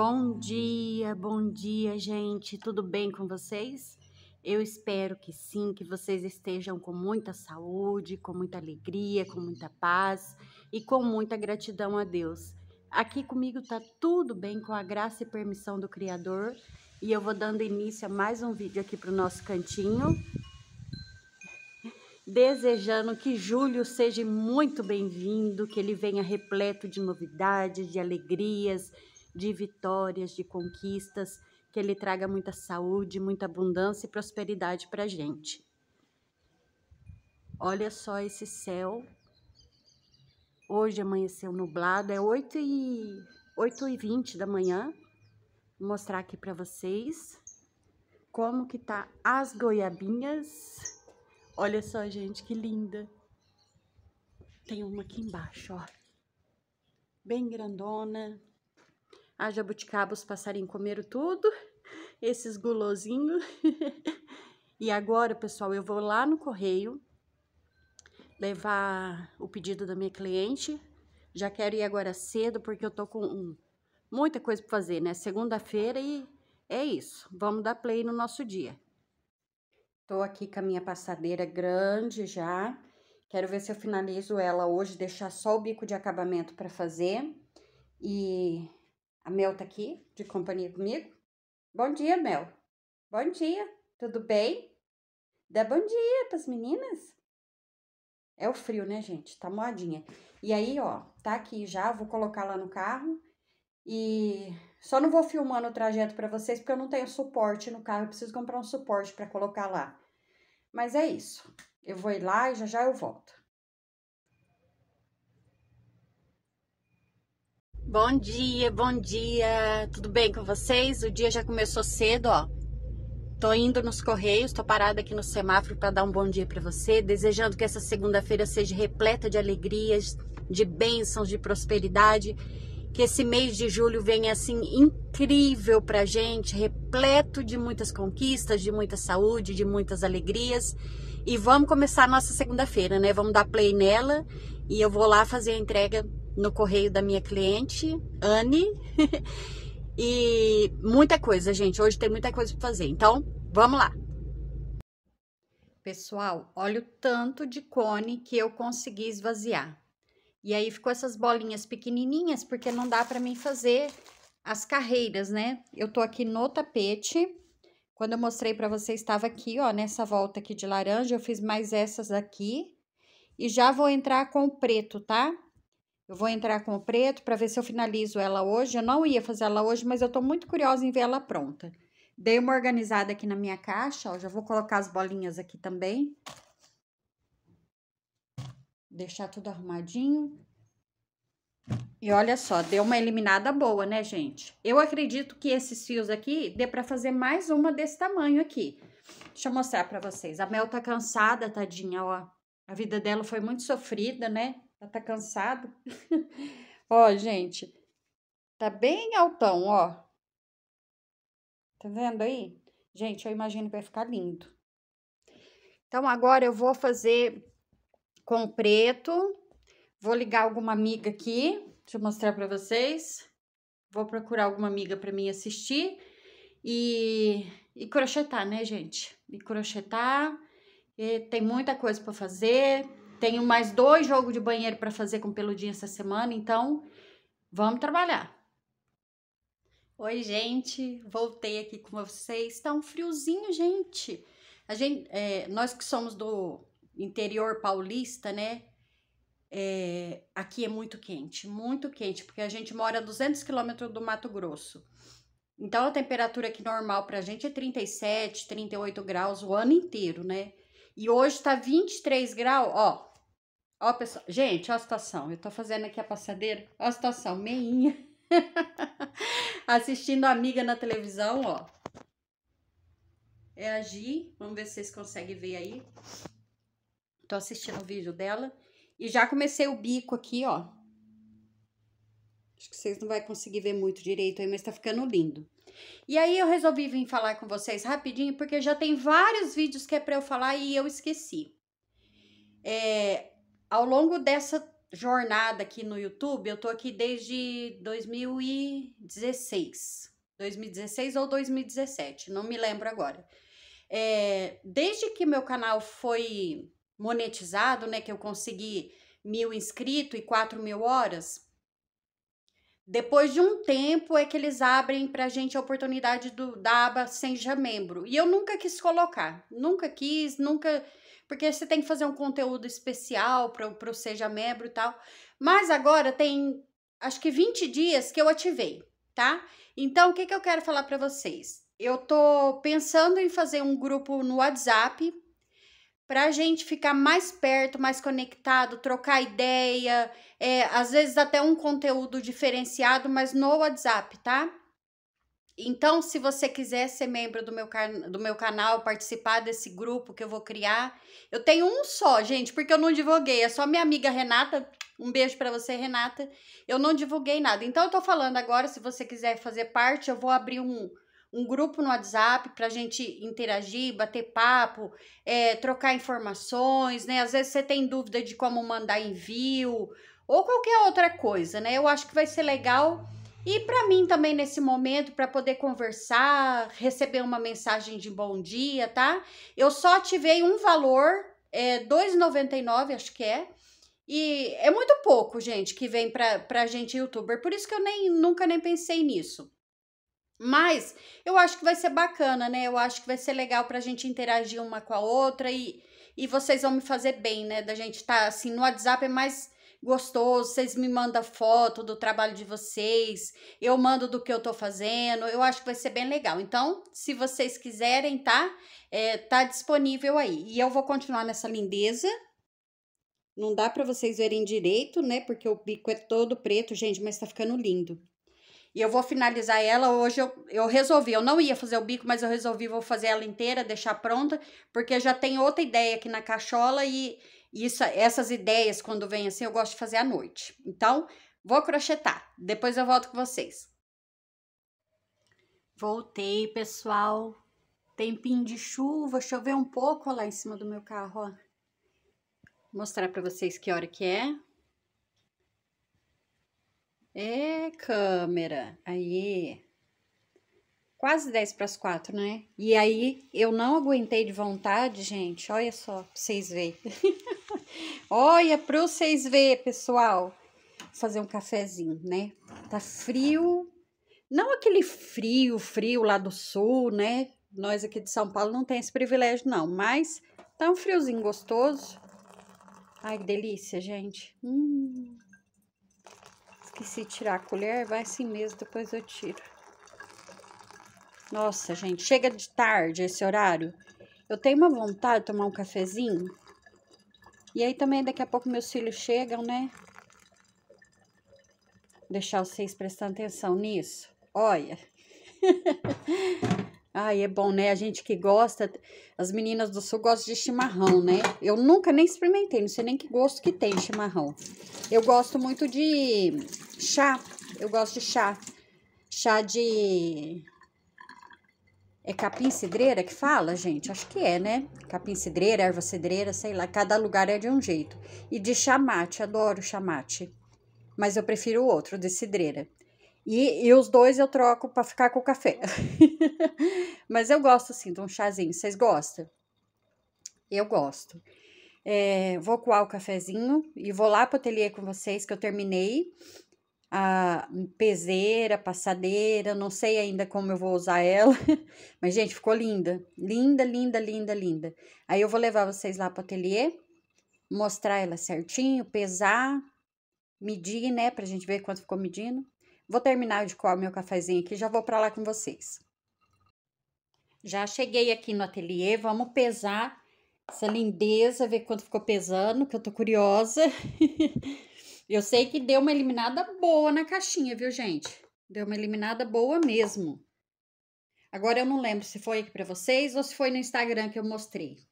Bom dia, bom dia, gente. Tudo bem com vocês? Eu espero que sim, que vocês estejam com muita saúde, com muita alegria, com muita paz e com muita gratidão a Deus. Aqui comigo tá tudo bem com a graça e permissão do Criador e eu vou dando início a mais um vídeo aqui para o nosso cantinho. Desejando que julho seja muito bem-vindo, que ele venha repleto de novidades, de alegrias, de vitórias, de conquistas, que Ele traga muita saúde, muita abundância e prosperidade para a gente. Olha só esse céu. Hoje amanheceu nublado, é 8 e, 8 e 20 da manhã. Vou mostrar aqui para vocês como que tá as goiabinhas. Olha só, gente, que linda. Tem uma aqui embaixo, ó. Bem grandona. As jabuticabas, os passarinhos comeram tudo, esses gulosinhos. e agora, pessoal, eu vou lá no correio levar o pedido da minha cliente. Já quero ir agora cedo, porque eu tô com muita coisa para fazer, né? Segunda-feira e é isso. Vamos dar play no nosso dia. Tô aqui com a minha passadeira grande já. Quero ver se eu finalizo ela hoje, deixar só o bico de acabamento para fazer. E a Mel tá aqui, de companhia comigo. Bom dia, Mel. Bom dia, tudo bem? Dá bom dia pras meninas. É o frio, né, gente? Tá moadinha. E aí, ó, tá aqui já, vou colocar lá no carro. E só não vou filmando o trajeto para vocês porque eu não tenho suporte no carro, eu preciso comprar um suporte para colocar lá. Mas é isso. Eu vou ir lá e já já eu volto. Bom dia, bom dia. Tudo bem com vocês? O dia já começou cedo, ó. Tô indo nos correios, tô parada aqui no semáforo para dar um bom dia para você, desejando que essa segunda-feira seja repleta de alegrias, de bênçãos, de prosperidade, que esse mês de julho venha assim incrível pra gente, repleto de muitas conquistas, de muita saúde, de muitas alegrias. E vamos começar a nossa segunda-feira, né? Vamos dar play nela e eu vou lá fazer a entrega no correio da minha cliente, Anne. e muita coisa, gente. Hoje tem muita coisa para fazer. Então, vamos lá. Pessoal, olha o tanto de cone que eu consegui esvaziar. E aí ficou essas bolinhas pequenininhas, porque não dá para mim fazer as carreiras, né? Eu tô aqui no tapete. Quando eu mostrei para vocês, estava aqui, ó, nessa volta aqui de laranja, eu fiz mais essas aqui. E já vou entrar com o preto, tá? Eu vou entrar com o preto para ver se eu finalizo ela hoje. Eu não ia fazer ela hoje, mas eu tô muito curiosa em ver ela pronta. Dei uma organizada aqui na minha caixa, ó. Já vou colocar as bolinhas aqui também. Deixar tudo arrumadinho. E olha só, deu uma eliminada boa, né, gente? Eu acredito que esses fios aqui dê para fazer mais uma desse tamanho aqui. Deixa eu mostrar para vocês. A Mel tá cansada, tadinha, ó. A vida dela foi muito sofrida, né? Ela tá, tá cansada. ó, gente, tá bem altão, ó. Tá vendo aí? Gente, eu imagino que vai ficar lindo. Então, agora eu vou fazer com preto. Vou ligar alguma amiga aqui. Deixa eu mostrar pra vocês. Vou procurar alguma amiga pra mim assistir. E, e crochetar, né, gente? E crochetar. E tem muita coisa para fazer tenho mais dois jogos de banheiro para fazer com peludinha essa semana, então vamos trabalhar. Oi, gente, voltei aqui com vocês. Está um friozinho, gente. A gente, é, nós que somos do interior paulista, né? É, aqui é muito quente, muito quente, porque a gente mora a 200 quilômetros do Mato Grosso. Então a temperatura aqui normal para a gente é 37, 38 graus o ano inteiro, né? E hoje tá 23 graus, ó. Ó, pessoal, gente, ó a situação. Eu tô fazendo aqui a passadeira. Ó a situação, meinha. Assistindo a amiga na televisão, ó. É a Gi. Vamos ver se vocês conseguem ver aí. Tô assistindo o vídeo dela. E já comecei o bico aqui, ó. Acho que vocês não vão conseguir ver muito direito aí, mas tá ficando lindo. E aí eu resolvi vir falar com vocês rapidinho, porque já tem vários vídeos que é pra eu falar e eu esqueci. É, ao longo dessa jornada aqui no YouTube, eu tô aqui desde 2016. 2016 ou 2017, não me lembro agora. É, desde que meu canal foi monetizado, né, que eu consegui mil inscritos e quatro mil horas, depois de um tempo é que eles abrem para a gente a oportunidade do, da aba Seja Membro. E eu nunca quis colocar, nunca quis, nunca porque você tem que fazer um conteúdo especial para o Seja Membro e tal. Mas agora tem, acho que 20 dias que eu ativei, tá? Então, o que, que eu quero falar para vocês? Eu tô pensando em fazer um grupo no WhatsApp para a gente ficar mais perto, mais conectado, trocar ideia, é, às vezes até um conteúdo diferenciado, mas no WhatsApp, tá? Então, se você quiser ser membro do meu, do meu canal, participar desse grupo que eu vou criar, eu tenho um só, gente, porque eu não divulguei. É só minha amiga Renata. Um beijo para você, Renata. Eu não divulguei nada. Então, eu tô falando agora, se você quiser fazer parte, eu vou abrir um, um grupo no WhatsApp para gente interagir, bater papo, é, trocar informações, né? Às vezes você tem dúvida de como mandar envio ou qualquer outra coisa, né? Eu acho que vai ser legal e para mim também nesse momento, para poder conversar, receber uma mensagem de bom dia, tá? Eu só ativei um valor, é, 2,99 acho que é. E é muito pouco, gente, que vem pra, pra gente youtuber. Por isso que eu nem, nunca nem pensei nisso. Mas eu acho que vai ser bacana, né? Eu acho que vai ser legal pra gente interagir uma com a outra e, e vocês vão me fazer bem, né? Da gente estar tá, assim no WhatsApp é mais gostoso, vocês me mandam foto do trabalho de vocês, eu mando do que eu tô fazendo, eu acho que vai ser bem legal. Então, se vocês quiserem, tá? É, tá disponível aí. E eu vou continuar nessa lindeza. Não dá para vocês verem direito, né? Porque o bico é todo preto, gente, mas tá ficando lindo. E eu vou finalizar ela hoje. Eu, eu resolvi, eu não ia fazer o bico, mas eu resolvi, vou fazer ela inteira, deixar pronta, porque já tem outra ideia aqui na cachola e isso, essas ideias, quando vem assim, eu gosto de fazer à noite. Então, vou crochetar. Depois eu volto com vocês. Voltei, pessoal. Tempinho de chuva, choveu um pouco lá em cima do meu carro, ó. Vou mostrar para vocês que hora que é. É, câmera. Aí. Quase 10 para as 4, né? E aí, eu não aguentei de vontade, gente. Olha só, pra vocês verem. Olha, para vocês verem, pessoal. Vou fazer um cafezinho, né? Tá frio. Não aquele frio, frio lá do sul, né? Nós aqui de São Paulo não tem esse privilégio, não. Mas tá um friozinho gostoso. Ai, que delícia, gente. Hum. Esqueci de tirar a colher. Vai assim mesmo, depois eu tiro. Nossa, gente, chega de tarde esse horário. Eu tenho uma vontade de tomar um cafezinho e aí também daqui a pouco meus filhos chegam, né? Deixar vocês prestando atenção nisso. Olha. Ai, é bom, né? A gente que gosta, as meninas do sul gostam de chimarrão, né? Eu nunca nem experimentei, não sei nem que gosto que tem chimarrão. Eu gosto muito de chá, eu gosto de chá. Chá de é capim cidreira que fala, gente? Acho que é, né? Capim cidreira, erva cidreira, sei lá. Cada lugar é de um jeito. E de chamate, adoro chamate. Mas eu prefiro o outro, de cidreira. E, e os dois eu troco para ficar com o café. Mas eu gosto, assim de um chazinho. Vocês gostam? Eu gosto. É, vou coar o cafezinho e vou lá pro ateliê com vocês que eu terminei a hum, peseira, passadeira, não sei ainda como eu vou usar ela, mas gente, ficou linda, linda, linda, linda, linda. Aí eu vou levar vocês lá para o ateliê, mostrar ela certinho, pesar, medir, né, pra gente ver quanto ficou medindo. Vou terminar de coar meu cafezinho aqui, já vou para lá com vocês. Já cheguei aqui no ateliê, vamos pesar essa lindeza, ver quanto ficou pesando, que eu tô curiosa. Eu sei que deu uma eliminada boa na caixinha, viu, gente? Deu uma eliminada boa mesmo. Agora eu não lembro se foi aqui para vocês ou se foi no Instagram que eu mostrei.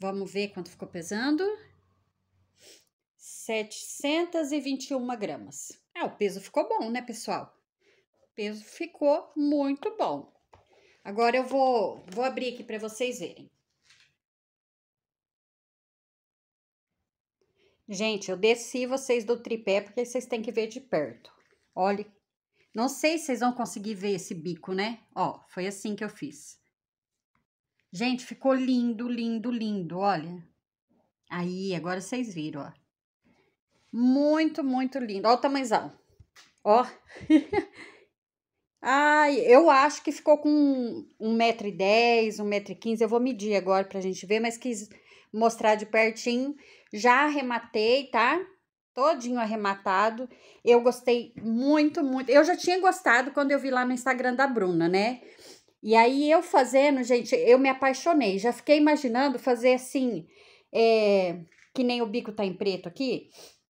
Vamos ver quanto ficou pesando. 721 gramas. Ah, o peso ficou bom, né, pessoal? O peso ficou muito bom. Agora eu vou, vou abrir aqui para vocês verem. Gente, eu desci vocês do tripé porque vocês têm que ver de perto. Olha, não sei se vocês vão conseguir ver esse bico, né? Ó, foi assim que eu fiz. Gente, ficou lindo, lindo, lindo, olha. Aí, agora vocês viram, ó. Muito, muito lindo. Olha o tamanzão. Ó. Ai, eu acho que ficou com 1,10m, 1,15m. Eu vou medir agora pra gente ver, mas quis mostrar de pertinho. Já arrematei, tá? Todinho arrematado. Eu gostei muito, muito. Eu já tinha gostado quando eu vi lá no Instagram da Bruna, né? E aí eu fazendo, gente, eu me apaixonei. Já fiquei imaginando fazer assim, é, que nem o bico tá em preto aqui.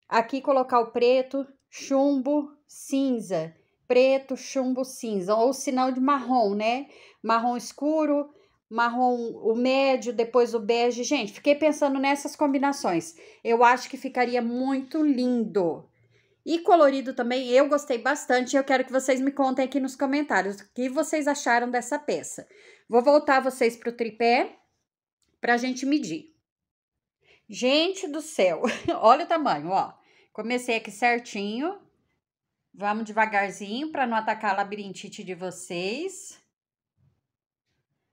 Aqui colocar o preto, chumbo, cinza, preto, chumbo, cinza, ou sinal de marrom, né? Marrom escuro, marrom, o médio, depois o bege. Gente, fiquei pensando nessas combinações. Eu acho que ficaria muito lindo. E colorido também, eu gostei bastante. Eu quero que vocês me contem aqui nos comentários o que vocês acharam dessa peça. Vou voltar vocês para o tripé para a gente medir. Gente do céu, olha o tamanho, ó. Comecei aqui certinho. Vamos devagarzinho para não atacar a labirintite de vocês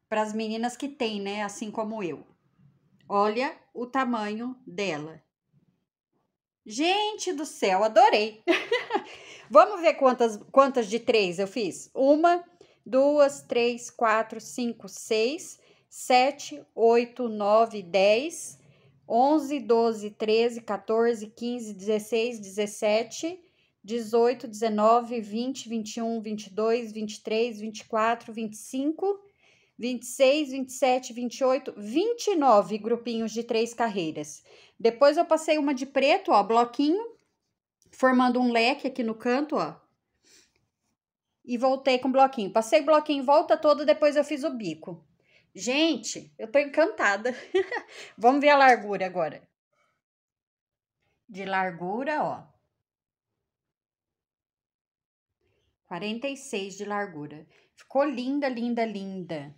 para as meninas que têm, né? Assim como eu. Olha o tamanho dela. Gente do céu, adorei! Vamos ver quantas, quantas de três eu fiz? Uma, duas, três, quatro, cinco, seis, sete, oito, nove, dez, onze, doze, treze, quatorze, quinze, dezesseis, dezessete. 18, 19, 20, 21, 22, 23, 24, 25 26, 27, 28, 29 grupinhos de três carreiras. Depois eu passei uma de preto, ó, bloquinho, formando um leque aqui no canto, ó. E voltei com bloquinho. Passei bloquinho volta toda, depois eu fiz o bico. Gente, eu tô encantada. Vamos ver a largura agora. De largura, ó. 46 de largura. Ficou linda, linda, linda.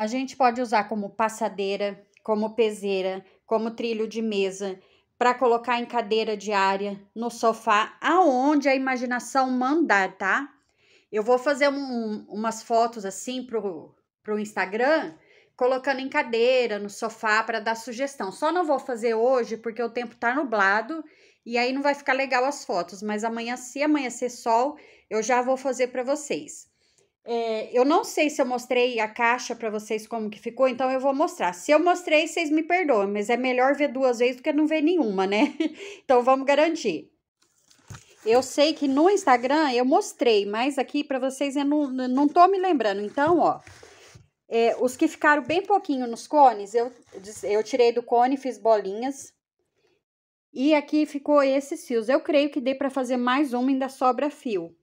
A gente pode usar como passadeira, como peseira, como trilho de mesa, para colocar em cadeira diária, no sofá, aonde a imaginação mandar, tá? Eu vou fazer um, umas fotos assim pro, pro Instagram, colocando em cadeira, no sofá, para dar sugestão. Só não vou fazer hoje porque o tempo tá nublado e aí não vai ficar legal as fotos, mas amanhã, se amanhecer sol, eu já vou fazer para vocês. É, eu não sei se eu mostrei a caixa para vocês como que ficou, então eu vou mostrar. Se eu mostrei, vocês me perdoem, mas é melhor ver duas vezes do que não ver nenhuma, né? Então vamos garantir. Eu sei que no Instagram eu mostrei, mas aqui para vocês eu não, não tô me lembrando. Então, ó, é, os que ficaram bem pouquinho nos cones, eu, eu tirei do cone, fiz bolinhas. E aqui ficou esses fios. Eu creio que dei para fazer mais um, ainda sobra fio.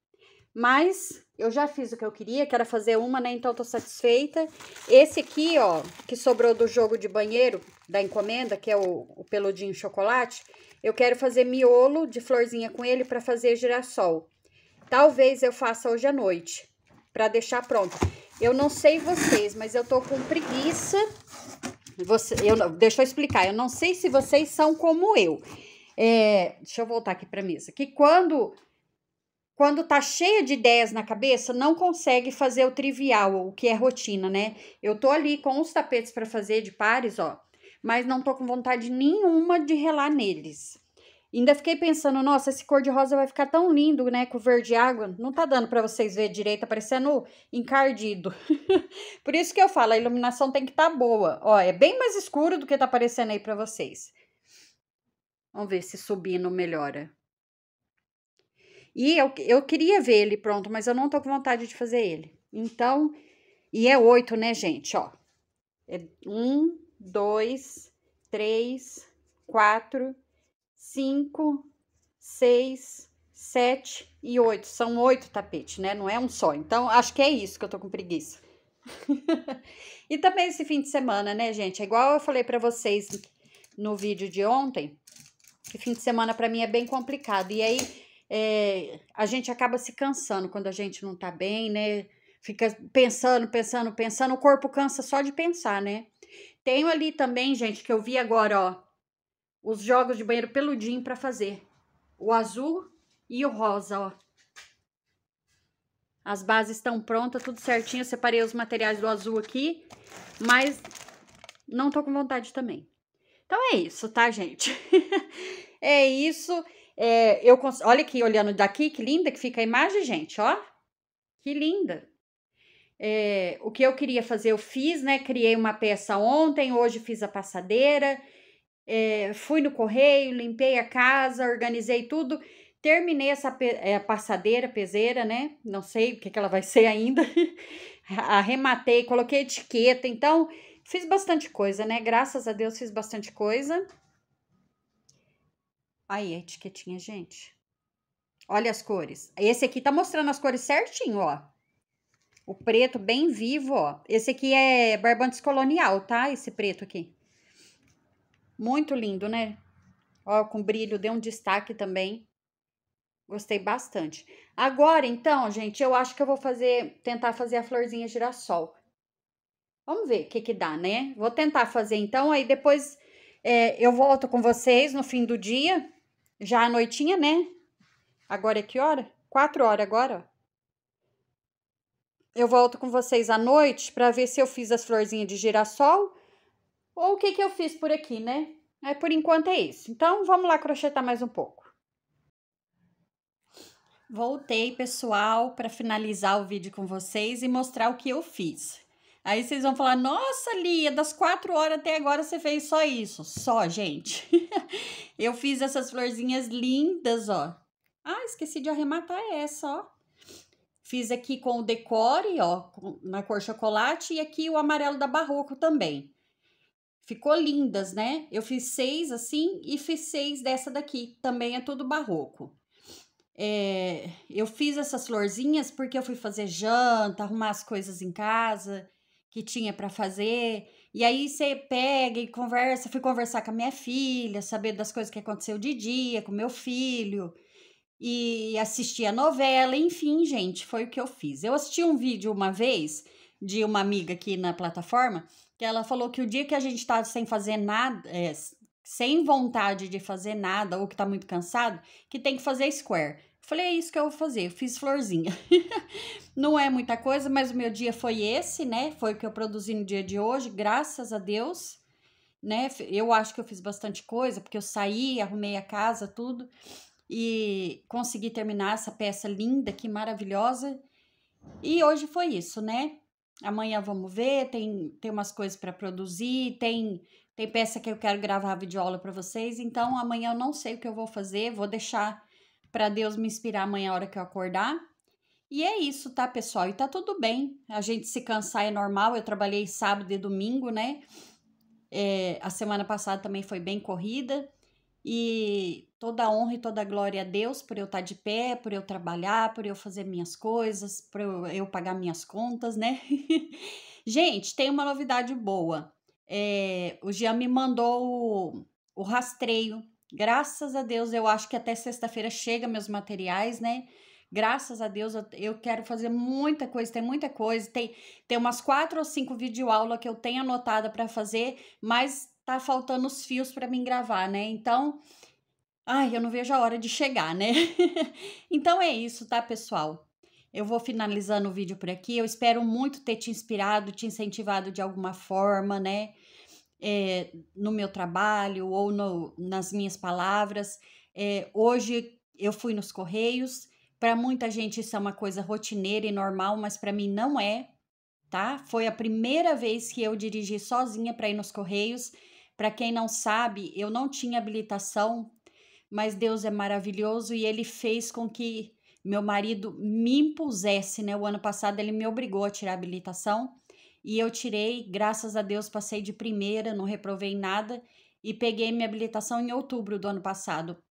Mas eu já fiz o que eu queria, que era fazer uma, né? Então tô satisfeita. Esse aqui, ó, que sobrou do jogo de banheiro, da encomenda, que é o, o peludinho chocolate, eu quero fazer miolo de florzinha com ele para fazer girassol. Talvez eu faça hoje à noite, para deixar pronto. Eu não sei vocês, mas eu tô com preguiça. Você, eu, deixa eu explicar. Eu não sei se vocês são como eu. É, deixa eu voltar aqui para mesa. Que quando quando tá cheia de ideias na cabeça, não consegue fazer o trivial, o que é rotina, né? Eu tô ali com os tapetes para fazer de pares, ó, mas não tô com vontade nenhuma de relar neles. Ainda fiquei pensando, nossa, esse cor de rosa vai ficar tão lindo, né, com verde água. Não tá dando para vocês ver direito, tá parecendo encardido. Por isso que eu falo, a iluminação tem que estar tá boa. Ó, é bem mais escuro do que tá aparecendo aí para vocês. Vamos ver se subindo melhora. E eu, eu queria ver ele pronto, mas eu não tô com vontade de fazer ele. Então, e é oito, né, gente? Ó, é um, dois, três, quatro, cinco, seis, sete e oito. São oito tapetes, né? Não é um só. Então, acho que é isso que eu tô com preguiça. e também esse fim de semana, né, gente? É igual eu falei para vocês no vídeo de ontem, que fim de semana para mim é bem complicado. E aí é, a gente acaba se cansando quando a gente não tá bem, né? Fica pensando, pensando, pensando, o corpo cansa só de pensar, né? Tenho ali também, gente, que eu vi agora, ó, os jogos de banheiro peludinho para fazer. O azul e o rosa, ó. As bases estão prontas, tudo certinho. Eu separei os materiais do azul aqui, mas não tô com vontade também. Então é isso, tá, gente? é isso. É, eu cons... Olha aqui, olhando daqui, que linda que fica a imagem, gente, ó. Que linda. É, o que eu queria fazer, eu fiz, né? Criei uma peça ontem, hoje fiz a passadeira, é, fui no correio, limpei a casa, organizei tudo. Terminei essa é, passadeira, peseira, né? Não sei o que, que ela vai ser ainda. Arrematei, coloquei etiqueta. Então, fiz bastante coisa, né? Graças a Deus, fiz bastante coisa. Aí a etiquetinha, gente. Olha as cores. Esse aqui tá mostrando as cores certinho, ó. O preto bem vivo, ó. Esse aqui é Barbantes Colonial, tá? Esse preto aqui. Muito lindo, né? Ó, com brilho, deu um destaque também. Gostei bastante. Agora, então, gente, eu acho que eu vou fazer, tentar fazer a florzinha girassol. Vamos ver o que que dá, né? Vou tentar fazer, então, aí depois é, eu volto com vocês no fim do dia já à noitinha, né? Agora é que hora? Quatro horas agora, ó. Eu volto com vocês à noite para ver se eu fiz as florzinhas de girassol ou o que, que eu fiz por aqui, né? Aí, é, por enquanto, é isso. Então, vamos lá crochetar mais um pouco. Voltei, pessoal, para finalizar o vídeo com vocês e mostrar o que eu fiz. Aí vocês vão falar: nossa, Lia, das quatro horas até agora você fez só isso. Só, gente. eu fiz essas florzinhas lindas, ó. Ah, esqueci de arrematar essa, ó. Fiz aqui com o decore, ó, na cor chocolate, e aqui o amarelo da Barroco também. Ficou lindas, né? Eu fiz seis assim e fiz seis dessa daqui. Também é tudo barroco. É, eu fiz essas florzinhas porque eu fui fazer janta, arrumar as coisas em casa que tinha para fazer. E aí você pega e conversa, fui conversar com a minha filha, saber das coisas que aconteceu de dia, com meu filho, e assistir a novela, enfim, gente, foi o que eu fiz. Eu assisti um vídeo uma vez de uma amiga aqui na plataforma, que ela falou que o dia que a gente tá sem fazer nada, é, sem vontade de fazer nada ou que tá muito cansado, que tem que fazer square. Falei, é isso que eu vou fazer. Eu fiz florzinha. Não é muita coisa, mas o meu dia foi esse, né? Foi o que eu produzi no dia de hoje, graças a Deus, né? Eu acho que eu fiz bastante coisa, porque eu saí, arrumei a casa, tudo, e consegui terminar essa peça linda, que maravilhosa. E hoje foi isso, né? Amanhã vamos ver, tem, tem umas coisas para produzir, tem tem peça que eu quero gravar videoaula para vocês, então amanhã eu não sei o que eu vou fazer, vou deixar para Deus me inspirar amanhã a hora que eu acordar. E é isso, tá, pessoal? E tá tudo bem. A gente se cansar é normal. Eu trabalhei sábado e domingo, né? É, a semana passada também foi bem corrida. E toda a honra e toda a glória a Deus por eu estar tá de pé, por eu trabalhar, por eu fazer minhas coisas, por eu, eu pagar minhas contas, né? gente, tem uma novidade boa. É, o Jean me mandou o, o rastreio Graças a Deus, eu acho que até sexta-feira chega meus materiais, né? Graças a Deus, eu, quero fazer muita coisa, tem muita coisa. Tem, tem umas quatro ou cinco videoaulas que eu tenho anotada para fazer, mas tá faltando os fios para mim gravar, né? Então, ai, eu não vejo a hora de chegar, né? então é isso, tá, pessoal? Eu vou finalizando o vídeo por aqui. Eu espero muito ter te inspirado, te incentivado de alguma forma, né? é, no meu trabalho ou no, nas minhas palavras. É, hoje eu fui nos Correios. Para muita gente isso é uma coisa rotineira e normal, mas para mim não é, tá? Foi a primeira vez que eu dirigi sozinha para ir nos Correios. Para quem não sabe, eu não tinha habilitação, mas Deus é maravilhoso e ele fez com que meu marido me impusesse, né? O ano passado ele me obrigou a tirar a habilitação e eu tirei, graças a Deus, passei de primeira, não reprovei nada e peguei minha habilitação em outubro do ano passado.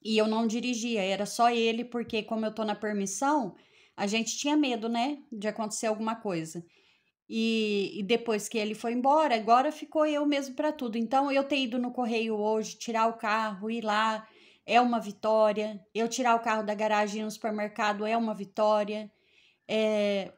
E eu não dirigia, era só ele, porque como eu tô na permissão, a gente tinha medo, né, de acontecer alguma coisa. E, e depois que ele foi embora, agora ficou eu mesmo para tudo. Então eu ter ido no correio hoje, tirar o carro, ir lá, é uma vitória. Eu tirar o carro da garagem no supermercado é uma vitória. É,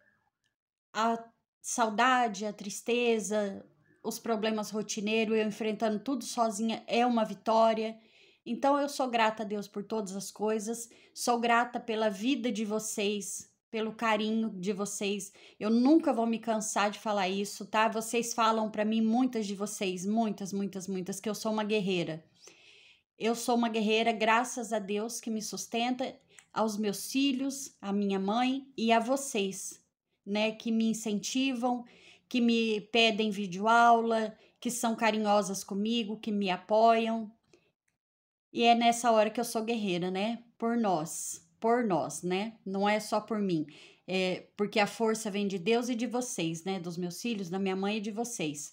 a saudade, a tristeza, os problemas rotineiros, eu enfrentando tudo sozinha é uma vitória. Então eu sou grata a Deus por todas as coisas, sou grata pela vida de vocês, pelo carinho de vocês. Eu nunca vou me cansar de falar isso, tá? Vocês falam para mim muitas de vocês, muitas, muitas, muitas que eu sou uma guerreira. Eu sou uma guerreira graças a Deus que me sustenta, aos meus filhos, à minha mãe e a vocês né, que me incentivam, que me pedem videoaula, que são carinhosas comigo, que me apoiam. E é nessa hora que eu sou guerreira, né? Por nós, por nós, né? Não é só por mim. É porque a força vem de Deus e de vocês, né? Dos meus filhos, da minha mãe e de vocês.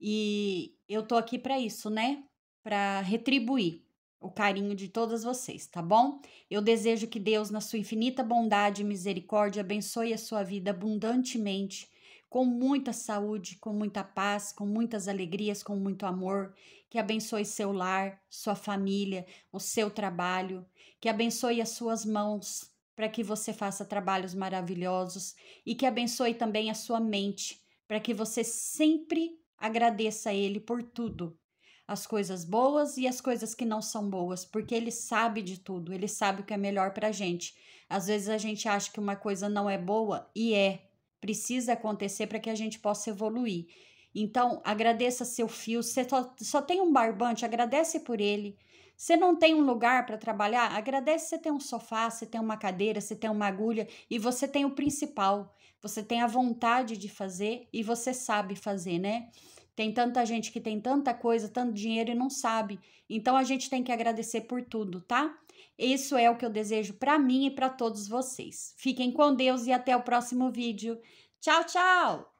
E eu tô aqui para isso, né? Para retribuir o carinho de todas vocês, tá bom? Eu desejo que Deus, na sua infinita bondade e misericórdia, abençoe a sua vida abundantemente, com muita saúde, com muita paz, com muitas alegrias, com muito amor, que abençoe seu lar, sua família, o seu trabalho, que abençoe as suas mãos para que você faça trabalhos maravilhosos e que abençoe também a sua mente para que você sempre agradeça a ele por tudo as coisas boas e as coisas que não são boas, porque ele sabe de tudo, ele sabe o que é melhor para a gente. Às vezes a gente acha que uma coisa não é boa e é, precisa acontecer para que a gente possa evoluir. Então, agradeça seu fio. Você só, só tem um barbante, agradece por ele. Você não tem um lugar para trabalhar? Agradece você tem um sofá, você tem uma cadeira, você tem uma agulha e você tem o principal. Você tem a vontade de fazer e você sabe fazer, né? Tem tanta gente que tem tanta coisa, tanto dinheiro e não sabe. Então a gente tem que agradecer por tudo, tá? Isso é o que eu desejo para mim e para todos vocês. Fiquem com Deus e até o próximo vídeo. Tchau, tchau!